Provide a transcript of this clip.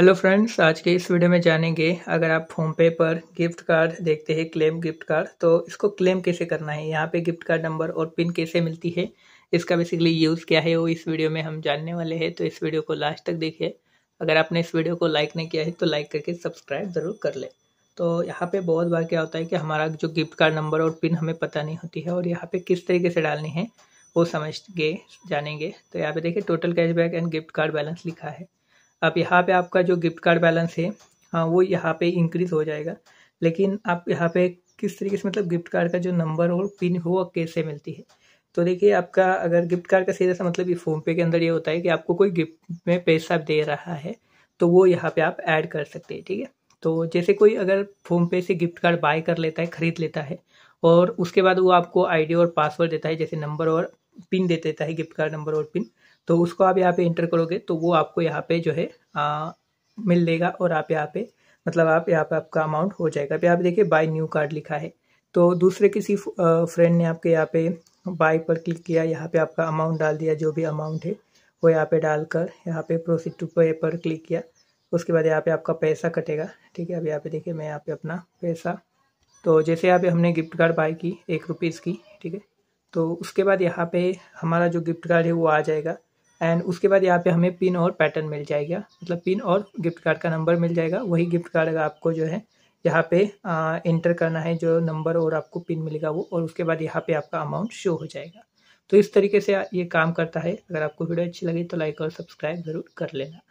hello friends आज के इस वीडियो में जानेंगे अगर आप फोन पे पर गिफ्ट कार्ड देखते हैं क्लेम गिफ्ट कार्ड तो इसको क्लेम कैसे करना है यहाँ पे गिफ्ट कार्ड नंबर और पिन कैसे मिलती है इसका बेसिकली यूज़ क्या है वो इस वीडियो में हम जानने वाले हैं तो इस वीडियो को लास्ट तक देखिए अगर आपने इस वीडियो को लाइक नहीं किया है तो लाइक करके सब्सक्राइब ज़रूर कर ले तो यहाँ पे बहुत बार क्या होता है कि हमारा जो गिफ्ट कार्ड नंबर और पिन हमें पता नहीं होती है और यहाँ पे किस तरीके से डालनी है वो समझ गए जानेंगे तो यहाँ पे देखिए total cashback and gift card balance लिखा है अब यहाँ पे आपका जो गिफ्ट कार्ड बैलेंस है हाँ वो यहाँ पे इंक्रीज़ हो जाएगा लेकिन आप यहाँ पे किस तरीके से मतलब गिफ्ट कार्ड का जो नंबर और पिन हो वो कैसे मिलती है तो देखिए आपका अगर गिफ्ट कार्ड का सीधा सा मतलब ये फ़ोनपे के अंदर ये होता है कि आपको कोई गिफ्ट में पैसा दे रहा है तो वो यहाँ पे आप ऐड कर सकते हैं ठीक है तो जैसे कोई अगर फ़ोनपे से गिफ्ट कार्ड बाय कर लेता है ख़रीद लेता है और उसके बाद वो आपको आईडी और पासवर्ड देता है जैसे नंबर और पिन दे देता है गिफ्ट कार्ड नंबर और पिन तो उसको आप यहाँ पे इंटर करोगे तो वो आपको यहाँ पे जो है आ, मिल लेगा और आप यहाँ पे मतलब आप यहाँ पे आपका अमाउंट हो जाएगा अभी आप देखिए बाय न्यू कार्ड लिखा है तो दूसरे किसी फ्रेंड ने आपके यहाँ पे बाय पर क्लिक किया यहाँ पे आपका अमाउंट डाल दिया जो भी अमाउंट है वो यहाँ पे डालकर यहाँ पे प्रोसीड टू पे पर क्लिक किया उसके बाद यहाँ पे आपका पैसा कटेगा ठीक है अब यहाँ पे देखिए मैं यहाँ पे अपना पैसा तो जैसे यहाँ पे हमने गिफ्ट कार्ड बाय की एक रुपीज़ की ठीक है तो उसके बाद यहाँ पे हमारा जो गिफ्ट कार्ड है वो आ जाएगा एंड उसके बाद यहाँ पे हमें पिन और पैटर्न मिल जाएगा मतलब पिन और गिफ्ट कार्ड का नंबर मिल जाएगा वही गिफ्ट कार्ड का आपको जो है यहाँ पे आ, एंटर करना है जो नंबर और आपको पिन मिलेगा वो और उसके बाद यहाँ पे आपका अमाउंट शो हो जाएगा तो इस तरीके से ये काम करता है अगर आपको वीडियो अच्छी लगी तो लाइक और सब्सक्राइब ज़रूर कर लेना